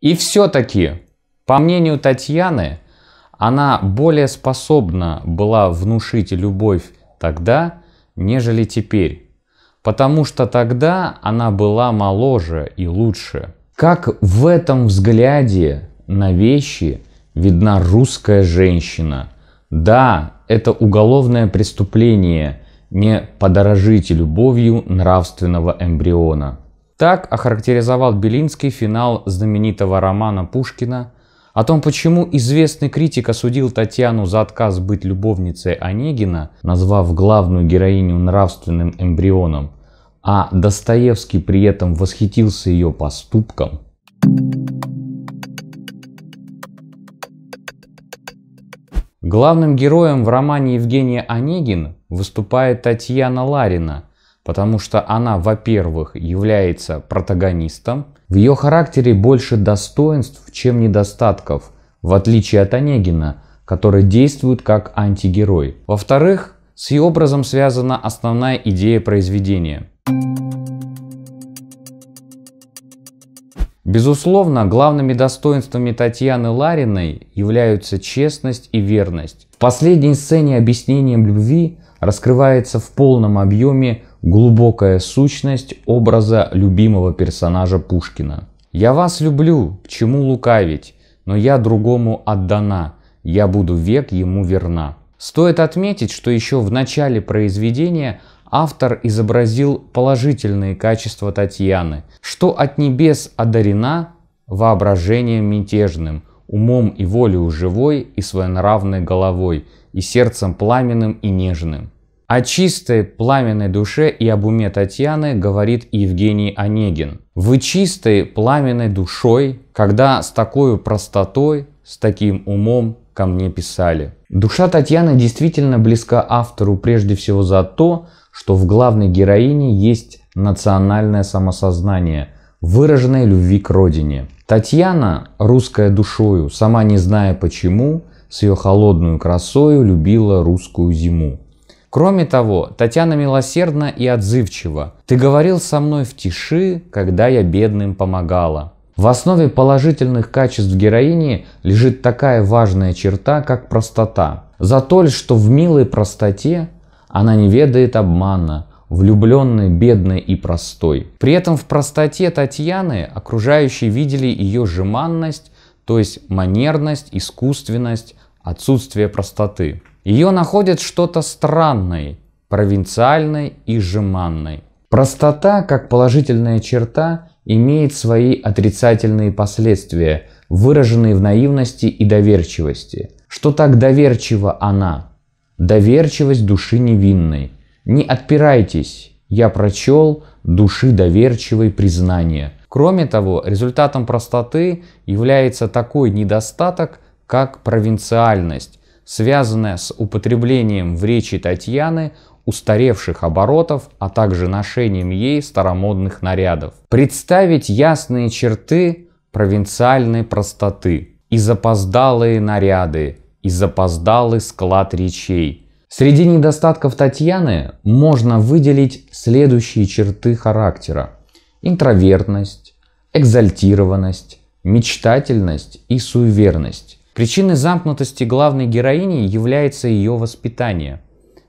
И все-таки, по мнению Татьяны, она более способна была внушить любовь тогда, нежели теперь, потому что тогда она была моложе и лучше. Как в этом взгляде на вещи видна русская женщина. Да, это уголовное преступление не подорожить любовью нравственного эмбриона. Так охарактеризовал Белинский финал знаменитого романа Пушкина о том, почему известный критик осудил Татьяну за отказ быть любовницей Онегина, назвав главную героиню нравственным эмбрионом, а Достоевский при этом восхитился ее поступком. Главным героем в романе Евгения Онегин выступает Татьяна Ларина – потому что она, во-первых, является протагонистом, в ее характере больше достоинств, чем недостатков, в отличие от Онегина, который действует как антигерой. Во-вторых, с ее образом связана основная идея произведения. Безусловно, главными достоинствами Татьяны Лариной являются честность и верность. В последней сцене объяснением любви раскрывается в полном объеме глубокая сущность образа любимого персонажа Пушкина. «Я вас люблю, к чему лукавить, но я другому отдана, я буду век ему верна». Стоит отметить, что еще в начале произведения автор изобразил положительные качества Татьяны, что от небес одарена воображением мятежным, умом и волею живой и своенравной головой, и сердцем пламенным и нежным. О чистой пламенной душе и об уме Татьяны говорит Евгений Онегин. «Вы чистой пламенной душой, когда с такой простотой, с таким умом ко мне писали». Душа Татьяны действительно близка автору прежде всего за то, что в главной героине есть национальное самосознание, выраженное любви к родине. Татьяна, русская душою, сама не зная почему, с ее холодную красою любила русскую зиму. Кроме того, Татьяна милосердна и отзывчива. «Ты говорил со мной в тиши, когда я бедным помогала». В основе положительных качеств героини лежит такая важная черта, как простота. За то, что в милой простоте она не ведает обмана, влюбленной, бедной и простой. При этом в простоте Татьяны окружающие видели ее жеманность, то есть манерность, искусственность, отсутствие простоты. Ее находит что-то странное, провинциальное и жеманное. Простота, как положительная черта, имеет свои отрицательные последствия, выраженные в наивности и доверчивости. Что так доверчива она? Доверчивость души невинной. Не отпирайтесь, я прочел души доверчивой признания. Кроме того, результатом простоты является такой недостаток, как провинциальность, связанная с употреблением в речи Татьяны устаревших оборотов, а также ношением ей старомодных нарядов. Представить ясные черты провинциальной простоты и запоздалые наряды, и запоздалый склад речей. Среди недостатков Татьяны можно выделить следующие черты характера. Интровертность, экзальтированность, мечтательность и суеверность. Причиной замкнутости главной героини является ее воспитание.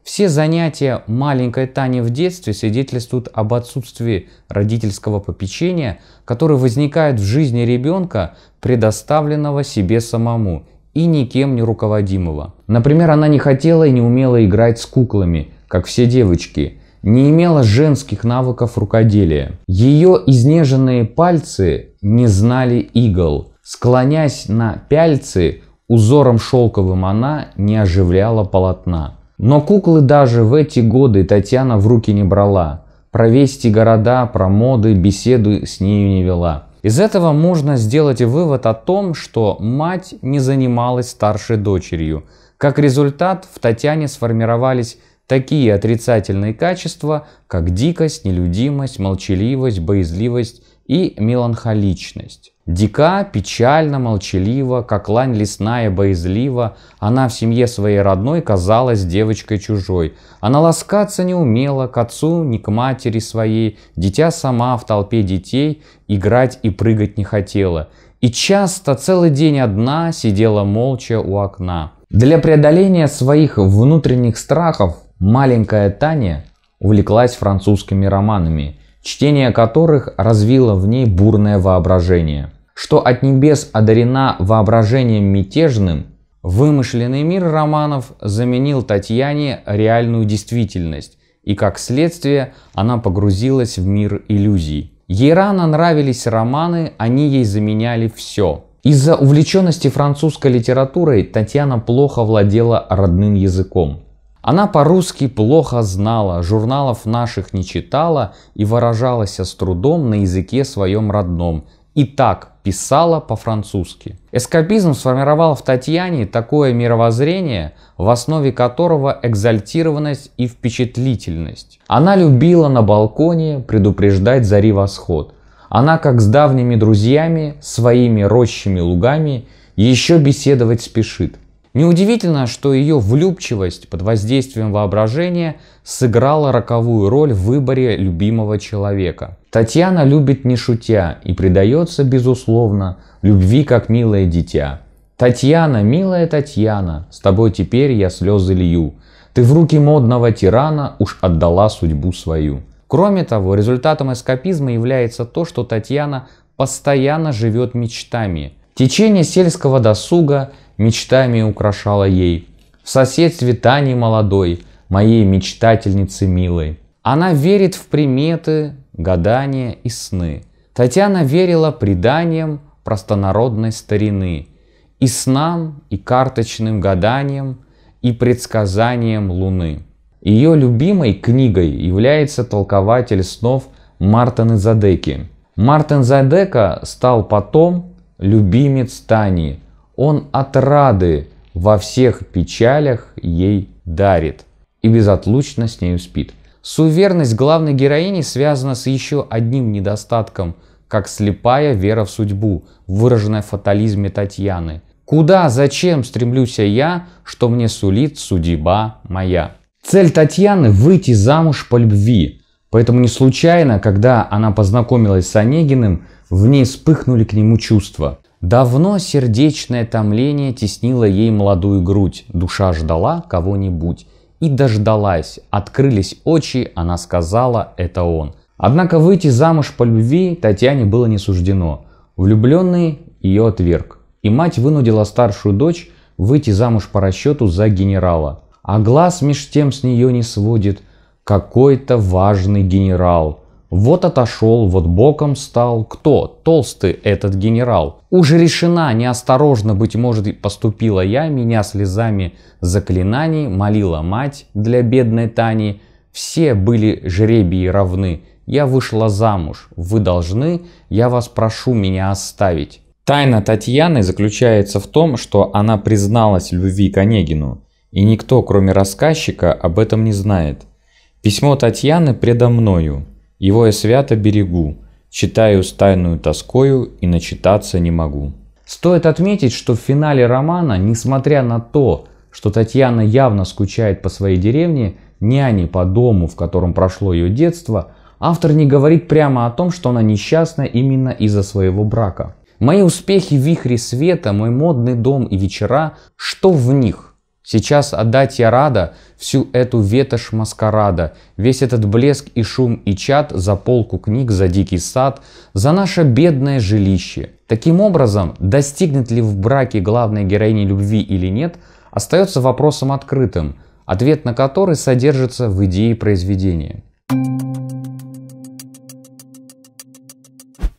Все занятия маленькой Тани в детстве свидетельствуют об отсутствии родительского попечения, которое возникает в жизни ребенка, предоставленного себе самому и никем не руководимого. Например, она не хотела и не умела играть с куклами, как все девочки, не имела женских навыков рукоделия. Ее изнеженные пальцы не знали игл – Склонясь на пяльцы, узором шелковым она не оживляла полотна. Но куклы даже в эти годы Татьяна в руки не брала. Про вести города, про моды беседу с нею не вела. Из этого можно сделать вывод о том, что мать не занималась старшей дочерью. Как результат, в Татьяне сформировались такие отрицательные качества, как дикость, нелюдимость, молчаливость, боязливость и меланхоличность. Дика, печально, молчалива, как лань лесная, боязлива, она в семье своей родной казалась девочкой чужой. Она ласкаться не умела, к отцу, ни к матери своей, дитя сама в толпе детей, играть и прыгать не хотела. И часто целый день одна сидела молча у окна. Для преодоления своих внутренних страхов маленькая Таня увлеклась французскими романами – чтение которых развило в ней бурное воображение. Что от небес одарена воображением мятежным, вымышленный мир романов заменил Татьяне реальную действительность, и как следствие она погрузилась в мир иллюзий. Ей рано нравились романы, они ей заменяли все. Из-за увлеченности французской литературой Татьяна плохо владела родным языком. Она по-русски плохо знала, журналов наших не читала и выражалась с трудом на языке своем родном. И так писала по-французски. Эскапизм сформировал в Татьяне такое мировоззрение, в основе которого экзальтированность и впечатлительность. Она любила на балконе предупреждать зари восход. Она, как с давними друзьями, своими рощами лугами, еще беседовать спешит. Неудивительно, что ее влюбчивость под воздействием воображения сыграла роковую роль в выборе любимого человека. Татьяна любит не шутя и предается, безусловно, любви как милое дитя. «Татьяна, милая Татьяна, с тобой теперь я слезы лью. Ты в руки модного тирана уж отдала судьбу свою». Кроме того, результатом эскапизма является то, что Татьяна постоянно живет мечтами. Течение сельского досуга, мечтами украшала ей. В соседстве Тани молодой, моей мечтательницы милой. Она верит в приметы, гадания и сны. Татьяна верила преданиям простонародной старины, и снам, и карточным гаданиям, и предсказаниям луны. Ее любимой книгой является толкователь снов Мартин Задеки. Мартин Задека стал потом любимец Тани, он отрады во всех печалях ей дарит и безотлучно с нею спит. Суверенность главной героини связана с еще одним недостатком, как слепая вера в судьбу, выраженная в фатализме Татьяны. «Куда, зачем стремлюсь я, что мне сулит судьба моя?» Цель Татьяны – выйти замуж по любви. Поэтому не случайно, когда она познакомилась с Онегиным, в ней вспыхнули к нему чувства. Давно сердечное томление теснило ей молодую грудь, душа ждала кого-нибудь. И дождалась, открылись очи, она сказала «это он». Однако выйти замуж по любви Татьяне было не суждено. Влюбленный ее отверг, и мать вынудила старшую дочь выйти замуж по расчету за генерала. А глаз меж тем с нее не сводит какой-то важный генерал – вот отошел, вот боком стал. Кто? Толстый этот генерал. Уже решена, неосторожно, быть может, поступила я, меня слезами заклинаний молила мать для бедной Тани. Все были жребии равны. Я вышла замуж, вы должны, я вас прошу меня оставить. Тайна Татьяны заключается в том, что она призналась любви к Онегину, и никто, кроме рассказчика, об этом не знает. Письмо Татьяны предо мною. Его я свято берегу, читаю с тайную тоскою и начитаться не могу. Стоит отметить, что в финале романа, несмотря на то, что Татьяна явно скучает по своей деревне, няне по дому, в котором прошло ее детство, автор не говорит прямо о том, что она несчастна именно из-за своего брака. Мои успехи в вихре света, мой модный дом и вечера, что в них? Сейчас отдать я рада всю эту ветошь маскарада, весь этот блеск и шум и чат за полку книг, за дикий сад, за наше бедное жилище. Таким образом, достигнет ли в браке главной героини любви или нет, остается вопросом открытым, ответ на который содержится в идее произведения.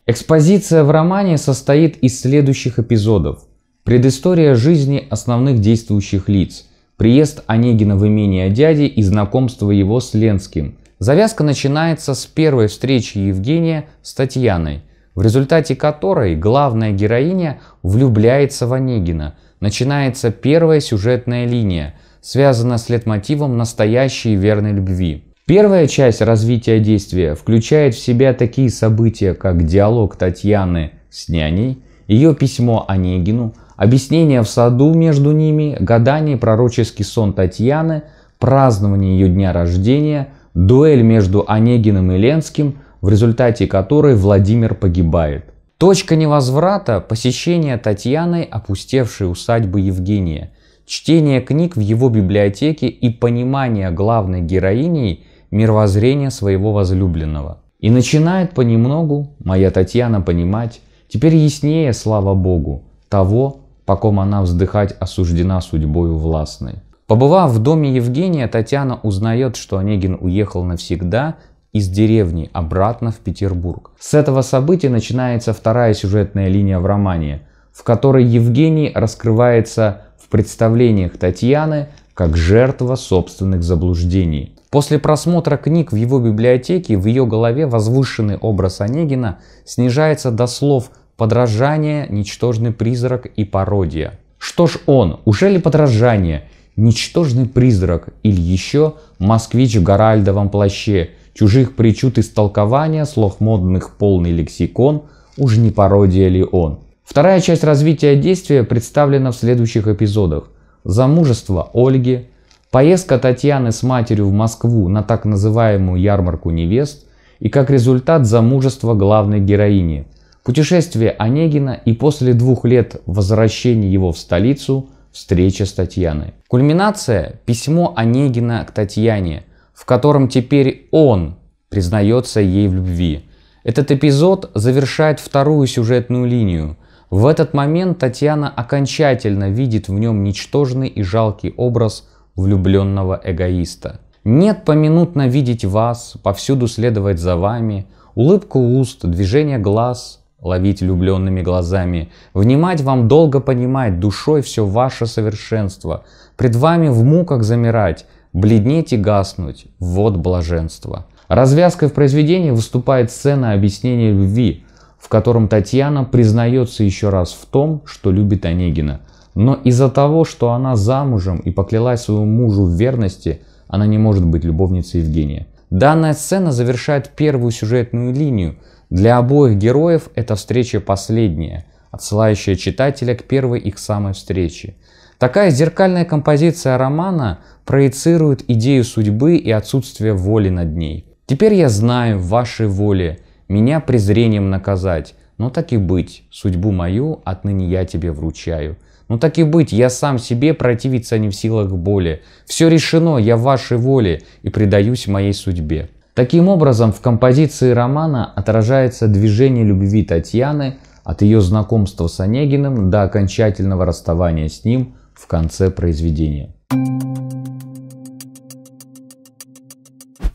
Экспозиция в романе состоит из следующих эпизодов – Предыстория жизни основных действующих лиц. Приезд Онегина в имение дяди и знакомство его с Ленским. Завязка начинается с первой встречи Евгения с Татьяной, в результате которой главная героиня влюбляется в Онегина. Начинается первая сюжетная линия, связанная с летмотивом настоящей верной любви. Первая часть развития действия включает в себя такие события, как диалог Татьяны с няней, ее письмо Онегину, Объяснение в саду между ними, гадание, пророческий сон Татьяны, празднование ее дня рождения, дуэль между Онегиным и Ленским, в результате которой Владимир погибает. Точка невозврата – посещение Татьяной опустевшей усадьбы Евгения, чтение книг в его библиотеке и понимание главной героиней мировоззрения своего возлюбленного. И начинает понемногу, моя Татьяна, понимать, теперь яснее, слава Богу, того, по ком она вздыхать осуждена судьбою властной. Побывав в доме Евгения, Татьяна узнает, что Онегин уехал навсегда из деревни обратно в Петербург. С этого события начинается вторая сюжетная линия в романе, в которой Евгений раскрывается в представлениях Татьяны как жертва собственных заблуждений. После просмотра книг в его библиотеке в ее голове возвышенный образ Онегина снижается до слов – Подражание, ничтожный призрак и пародия. Что ж он, уже ли подражание, ничтожный призрак или еще москвич в горальдовом плаще, чужих причуд истолкования, слов модных полный лексикон, уж не пародия ли он? Вторая часть развития действия представлена в следующих эпизодах. Замужество Ольги, поездка Татьяны с матерью в Москву на так называемую ярмарку невест и как результат замужество главной героини – Путешествие Онегина и после двух лет возвращения его в столицу встреча с Татьяной. Кульминация – письмо Онегина к Татьяне, в котором теперь он признается ей в любви. Этот эпизод завершает вторую сюжетную линию. В этот момент Татьяна окончательно видит в нем ничтожный и жалкий образ влюбленного эгоиста. «Нет поминутно видеть вас, повсюду следовать за вами, улыбку уст, движение глаз – ловить влюбленными глазами, внимать вам долго понимать, душой все ваше совершенство, пред вами в муках замирать, бледнеть и гаснуть, вот блаженство. Развязкой в произведении выступает сцена объяснения любви, в котором Татьяна признается еще раз в том, что любит Онегина. Но из-за того, что она замужем и поклялась своему мужу в верности, она не может быть любовницей Евгения. Данная сцена завершает первую сюжетную линию – для обоих героев эта встреча последняя, отсылающая читателя к первой их самой встрече. Такая зеркальная композиция романа проецирует идею судьбы и отсутствие воли над ней. Теперь я знаю в вашей воле, меня презрением наказать, но так и быть, судьбу мою отныне я тебе вручаю. Но так и быть, я сам себе противиться не в силах боли. Все решено, я вашей воле и предаюсь моей судьбе. Таким образом, в композиции романа отражается движение любви Татьяны от ее знакомства с Онегиным до окончательного расставания с ним в конце произведения.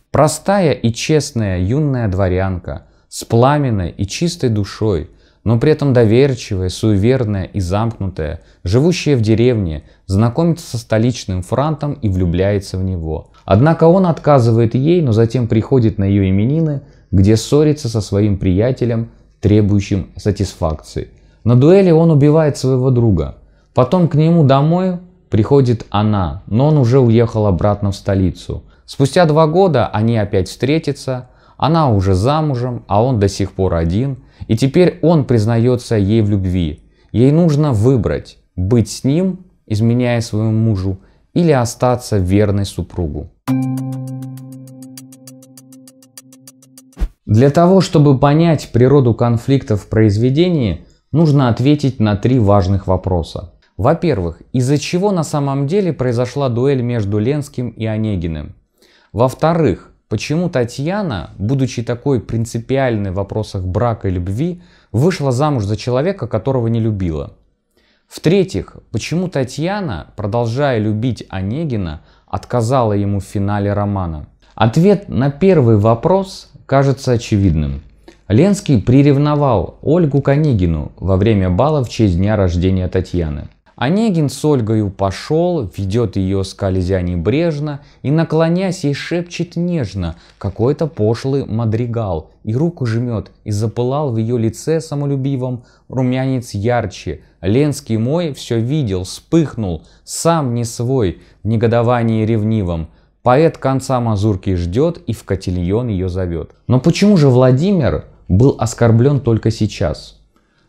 Простая и честная юная дворянка, с пламенной и чистой душой, но при этом доверчивая, суеверная и замкнутая, живущая в деревне, знакомится со столичным франтом и влюбляется в него – Однако он отказывает ей, но затем приходит на ее именины, где ссорится со своим приятелем, требующим сатисфакции. На дуэли он убивает своего друга. Потом к нему домой приходит она, но он уже уехал обратно в столицу. Спустя два года они опять встретятся, она уже замужем, а он до сих пор один, и теперь он признается ей в любви. Ей нужно выбрать, быть с ним, изменяя своему мужу, или остаться верной супругу. Для того, чтобы понять природу конфликта в произведении, нужно ответить на три важных вопроса. Во-первых, из-за чего на самом деле произошла дуэль между Ленским и Онегиным? Во-вторых, почему Татьяна, будучи такой принципиальной в вопросах брака и любви, вышла замуж за человека, которого не любила? В-третьих, почему Татьяна, продолжая любить Онегина, отказала ему в финале романа? Ответ на первый вопрос кажется очевидным. Ленский приревновал Ольгу Конегину во время бала в честь дня рождения Татьяны. Онегин с Ольгою пошел, ведет ее скользя небрежно и, наклонясь, ей шепчет нежно какой-то пошлый мадригал и руку жмет, и запылал в ее лице самолюбивом румянец ярче. Ленский мой все видел, вспыхнул, сам не свой, в негодовании ревнивом. Поэт конца мазурки ждет и в котельон ее зовет. Но почему же Владимир был оскорблен только сейчас?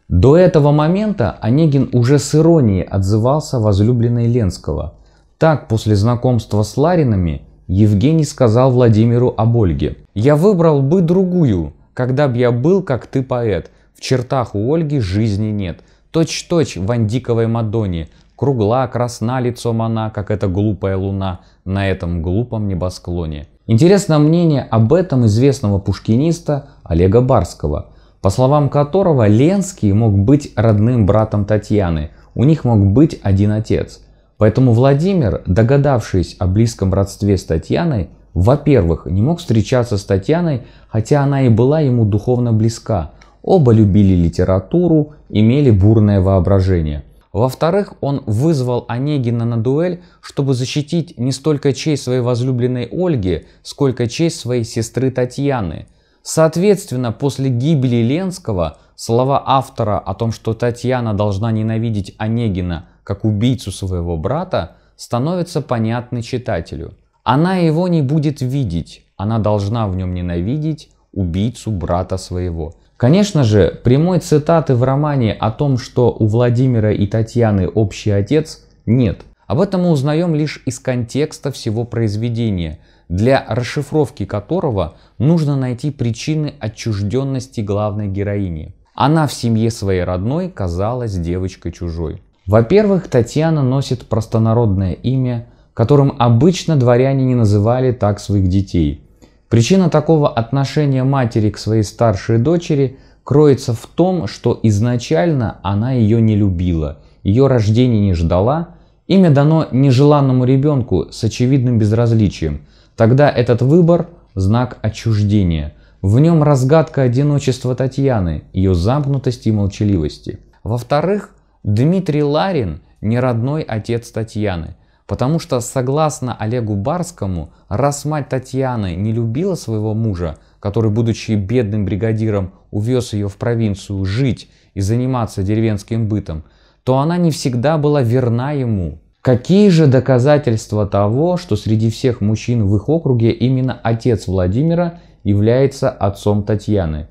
До этого момента Онегин уже с иронией отзывался возлюбленной Ленского. Так, после знакомства с Ларинами, Евгений сказал Владимиру об Ольге. «Я выбрал бы другую, когда б я был, как ты, поэт. В чертах у Ольги жизни нет. Точь-точь в андиковой Мадонне. Кругла, красна лицом она, как эта глупая луна на этом глупом небосклоне». Интересно мнение об этом известного пушкиниста Олега Барского – по словам которого Ленский мог быть родным братом Татьяны, у них мог быть один отец. Поэтому Владимир, догадавшись о близком родстве с Татьяной, во-первых, не мог встречаться с Татьяной, хотя она и была ему духовно близка. Оба любили литературу, имели бурное воображение. Во-вторых, он вызвал Онегина на дуэль, чтобы защитить не столько честь своей возлюбленной Ольги, сколько честь своей сестры Татьяны – Соответственно, после гибели Ленского слова автора о том, что Татьяна должна ненавидеть Онегина как убийцу своего брата, становятся понятны читателю. Она его не будет видеть, она должна в нем ненавидеть убийцу брата своего. Конечно же, прямой цитаты в романе о том, что у Владимира и Татьяны общий отец, нет. Об этом мы узнаем лишь из контекста всего произведения – для расшифровки которого нужно найти причины отчужденности главной героини. Она в семье своей родной казалась девочкой чужой. Во-первых, Татьяна носит простонародное имя, которым обычно дворяне не называли так своих детей. Причина такого отношения матери к своей старшей дочери кроется в том, что изначально она ее не любила, ее рождение не ждала, имя дано нежеланному ребенку с очевидным безразличием – Тогда этот выбор – знак отчуждения. В нем разгадка одиночества Татьяны, ее замкнутости и молчаливости. Во-вторых, Дмитрий Ларин – не родной отец Татьяны. Потому что, согласно Олегу Барскому, раз мать Татьяны не любила своего мужа, который, будучи бедным бригадиром, увез ее в провинцию жить и заниматься деревенским бытом, то она не всегда была верна ему, Какие же доказательства того, что среди всех мужчин в их округе именно отец Владимира является отцом Татьяны?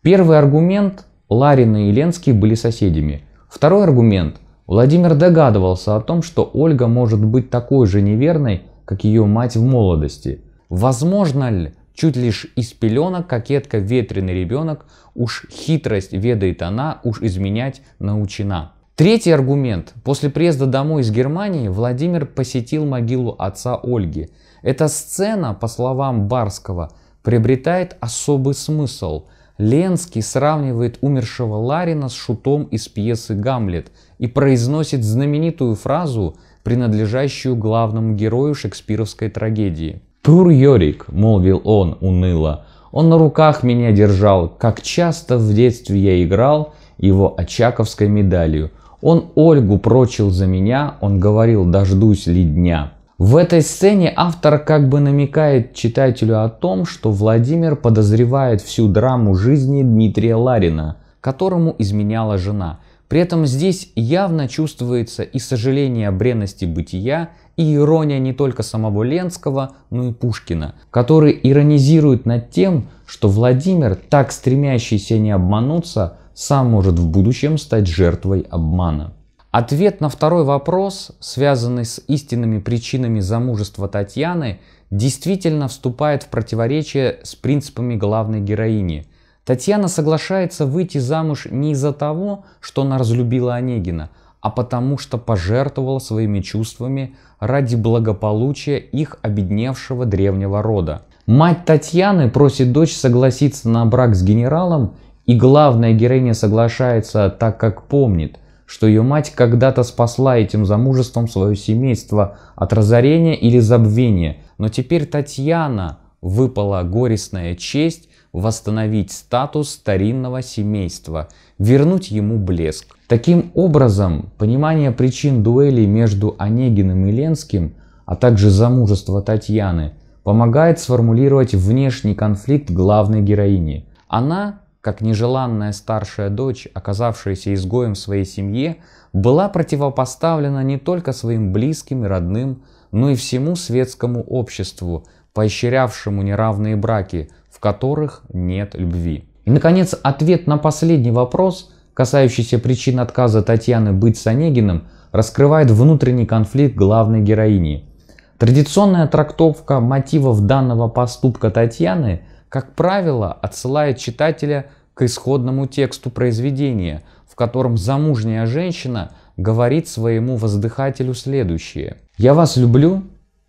Первый аргумент – Ларина и Ленский были соседями. Второй аргумент – Владимир догадывался о том, что Ольга может быть такой же неверной, как ее мать в молодости. Возможно ли, чуть лишь из пеленок кокетка ветреный ребенок, уж хитрость ведает она, уж изменять научена. Третий аргумент. После приезда домой из Германии Владимир посетил могилу отца Ольги. Эта сцена, по словам Барского, приобретает особый смысл. Ленский сравнивает умершего Ларина с шутом из пьесы «Гамлет» и произносит знаменитую фразу, принадлежащую главному герою шекспировской трагедии. «Тур Йорик», — молвил он уныло, — «он на руках меня держал, как часто в детстве я играл его очаковской медалью — он Ольгу прочил за меня, он говорил «дождусь ли дня». В этой сцене автор как бы намекает читателю о том, что Владимир подозревает всю драму жизни Дмитрия Ларина, которому изменяла жена. При этом здесь явно чувствуется и сожаление о бренности бытия, и ирония не только самого Ленского, но и Пушкина, который иронизирует над тем, что Владимир, так стремящийся не обмануться, сам может в будущем стать жертвой обмана. Ответ на второй вопрос, связанный с истинными причинами замужества Татьяны, действительно вступает в противоречие с принципами главной героини. Татьяна соглашается выйти замуж не из-за того, что она разлюбила Онегина, а потому что пожертвовала своими чувствами ради благополучия их обедневшего древнего рода. Мать Татьяны просит дочь согласиться на брак с генералом и главная героиня соглашается, так как помнит, что ее мать когда-то спасла этим замужеством свое семейство от разорения или забвения. Но теперь Татьяна выпала горестная честь восстановить статус старинного семейства, вернуть ему блеск. Таким образом, понимание причин дуэли между Онегиным и Ленским, а также замужество Татьяны, помогает сформулировать внешний конфликт главной героини. Она как нежеланная старшая дочь, оказавшаяся изгоем в своей семье, была противопоставлена не только своим близким и родным, но и всему светскому обществу, поощрявшему неравные браки, в которых нет любви. И, наконец, ответ на последний вопрос, касающийся причин отказа Татьяны быть с Онегиным, раскрывает внутренний конфликт главной героини. Традиционная трактовка мотивов данного поступка Татьяны – как правило, отсылает читателя к исходному тексту произведения, в котором замужняя женщина говорит своему воздыхателю следующее. «Я вас люблю,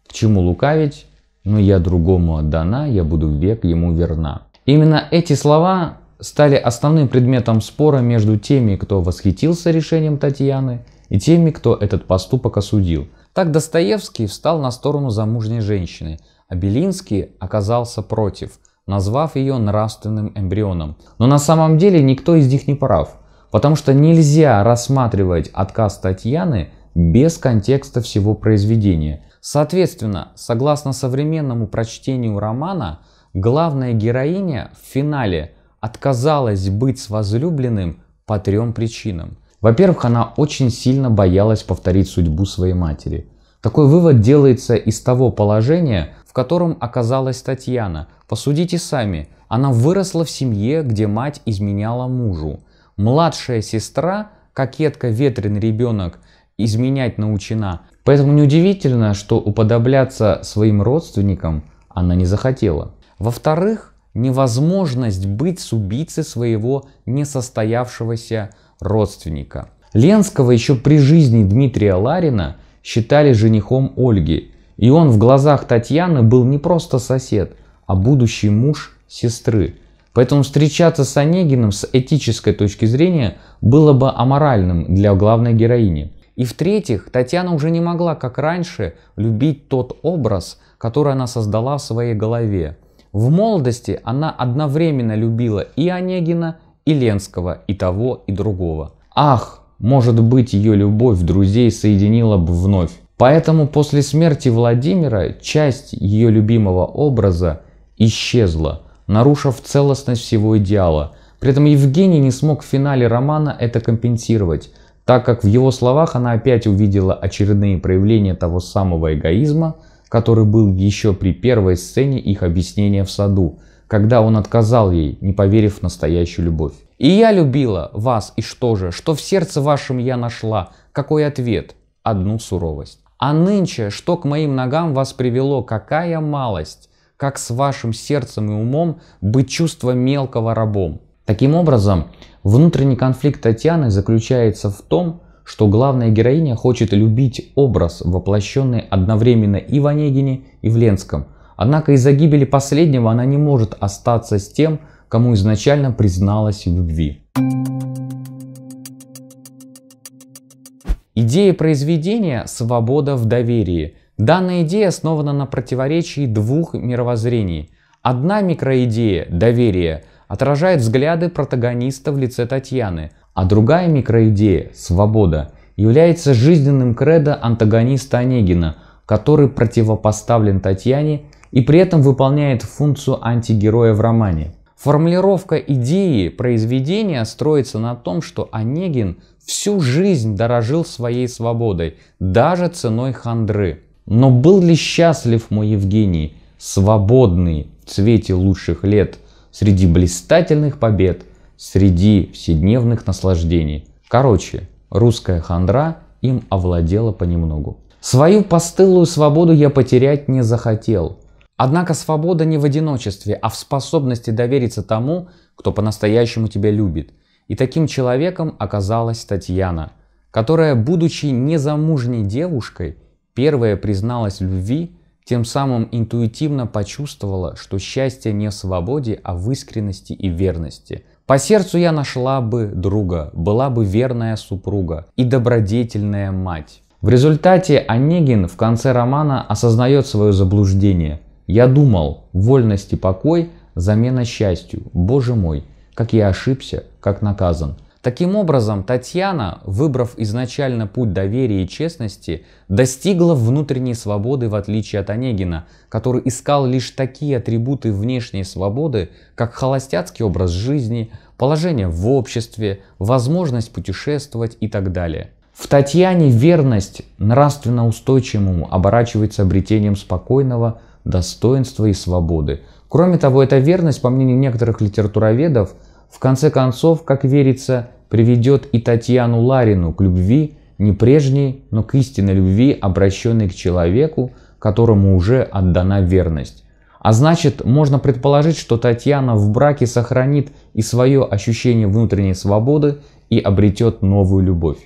к чему лукавить, но я другому отдана, я буду век ему верна». Именно эти слова стали основным предметом спора между теми, кто восхитился решением Татьяны, и теми, кто этот поступок осудил. Так Достоевский встал на сторону замужней женщины, а Белинский оказался против – назвав ее нравственным эмбрионом. Но на самом деле никто из них не прав, потому что нельзя рассматривать отказ Татьяны без контекста всего произведения. Соответственно, согласно современному прочтению романа, главная героиня в финале отказалась быть с возлюбленным по трем причинам. Во-первых, она очень сильно боялась повторить судьбу своей матери. Такой вывод делается из того положения, котором оказалась Татьяна. Посудите сами, она выросла в семье, где мать изменяла мужу. Младшая сестра, кокетка, ветреный ребенок, изменять научена. Поэтому неудивительно, что уподобляться своим родственникам она не захотела. Во-вторых, невозможность быть с убийцей своего несостоявшегося родственника. Ленского еще при жизни Дмитрия Ларина считали женихом Ольги – и он в глазах Татьяны был не просто сосед, а будущий муж сестры. Поэтому встречаться с Онегиным с этической точки зрения было бы аморальным для главной героини. И в-третьих, Татьяна уже не могла, как раньше, любить тот образ, который она создала в своей голове. В молодости она одновременно любила и Онегина, и Ленского, и того, и другого. Ах, может быть, ее любовь друзей соединила бы вновь. Поэтому после смерти Владимира часть ее любимого образа исчезла, нарушив целостность всего идеала. При этом Евгений не смог в финале романа это компенсировать, так как в его словах она опять увидела очередные проявления того самого эгоизма, который был еще при первой сцене их объяснения в саду, когда он отказал ей, не поверив в настоящую любовь. «И я любила вас, и что же, что в сердце вашем я нашла, какой ответ? Одну суровость». А нынче, что к моим ногам вас привело, какая малость, как с вашим сердцем и умом быть чувство мелкого рабом. Таким образом, внутренний конфликт Татьяны заключается в том, что главная героиня хочет любить образ, воплощенный одновременно и в Онегине, и в Ленском. Однако из-за гибели последнего она не может остаться с тем, кому изначально призналась в любви. Идея произведения ⁇ свобода в доверии. Данная идея основана на противоречии двух мировоззрений. Одна микроидея ⁇ доверие ⁇ отражает взгляды протагониста в лице Татьяны, а другая микроидея ⁇ свобода ⁇ является жизненным кредо антагониста Онегина, который противопоставлен Татьяне и при этом выполняет функцию антигероя в романе. Формулировка идеи произведения строится на том, что Онегин всю жизнь дорожил своей свободой, даже ценой хандры. Но был ли счастлив мой Евгений, свободный в цвете лучших лет, среди блистательных побед, среди вседневных наслаждений? Короче, русская хандра им овладела понемногу. Свою постылую свободу я потерять не захотел – Однако свобода не в одиночестве, а в способности довериться тому, кто по-настоящему тебя любит. И таким человеком оказалась Татьяна, которая, будучи незамужней девушкой, первая призналась в любви, тем самым интуитивно почувствовала, что счастье не в свободе, а в искренности и верности. По сердцу я нашла бы друга, была бы верная супруга и добродетельная мать. В результате Онегин в конце романа осознает свое заблуждение – я думал, вольность и покой – замена счастью. Боже мой, как я ошибся, как наказан. Таким образом, Татьяна, выбрав изначально путь доверия и честности, достигла внутренней свободы в отличие от Онегина, который искал лишь такие атрибуты внешней свободы, как холостяцкий образ жизни, положение в обществе, возможность путешествовать и так далее. В Татьяне верность нравственно устойчивому оборачивается обретением спокойного, достоинства и свободы. Кроме того, эта верность, по мнению некоторых литературоведов, в конце концов, как верится, приведет и Татьяну Ларину к любви, не прежней, но к истинной любви, обращенной к человеку, которому уже отдана верность. А значит, можно предположить, что Татьяна в браке сохранит и свое ощущение внутренней свободы и обретет новую любовь.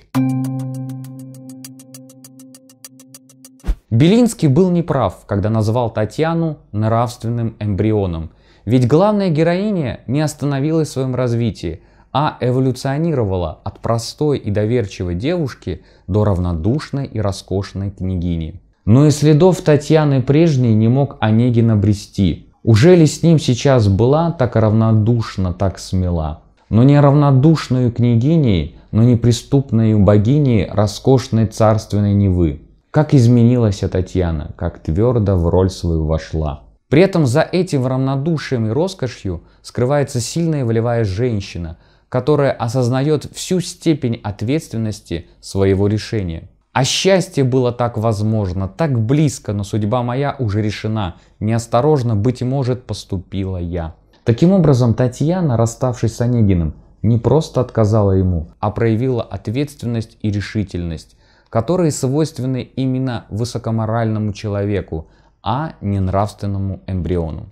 Белинский был неправ, когда назвал Татьяну нравственным эмбрионом. Ведь главная героиня не остановилась в своем развитии, а эволюционировала от простой и доверчивой девушки до равнодушной и роскошной княгини. Но и следов Татьяны прежней не мог Онегин обрести. Уже ли с ним сейчас была так равнодушно, так смела? Но не равнодушную княгиней, но неприступную богиней роскошной царственной Невы. Как изменилась Татьяна, как твердо в роль свою вошла. При этом за этим равнодушием и роскошью скрывается сильная волевая женщина, которая осознает всю степень ответственности своего решения. А счастье было так возможно, так близко, но судьба моя уже решена. Неосторожно, быть может, поступила я. Таким образом, Татьяна, расставшись с Онегиным, не просто отказала ему, а проявила ответственность и решительность, которые свойственны именно высокоморальному человеку, а не нравственному эмбриону.